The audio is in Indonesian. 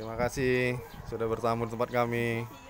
Terima kasih sudah bertamu tempat kami.